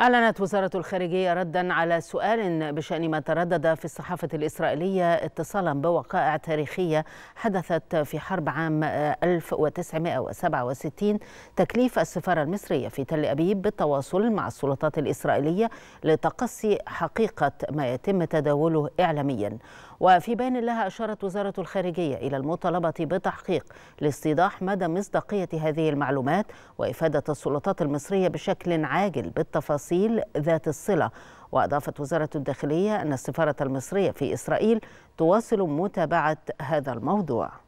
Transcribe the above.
أعلنت وزارة الخارجية ردا على سؤال بشأن ما تردد في الصحافة الإسرائيلية اتصالا بوقائع تاريخية حدثت في حرب عام 1967 تكليف السفارة المصرية في تل أبيب بالتواصل مع السلطات الإسرائيلية لتقصي حقيقة ما يتم تداوله إعلاميا وفي بيان لها أشارت وزارة الخارجية إلى المطالبة بتحقيق لاستيضاح مدى مصداقية هذه المعلومات وإفادة السلطات المصرية بشكل عاجل بالتفاصيل التفاصيل ذات الصلة وأضافت وزارة الداخلية أن السفارة المصرية في إسرائيل تواصل متابعة هذا الموضوع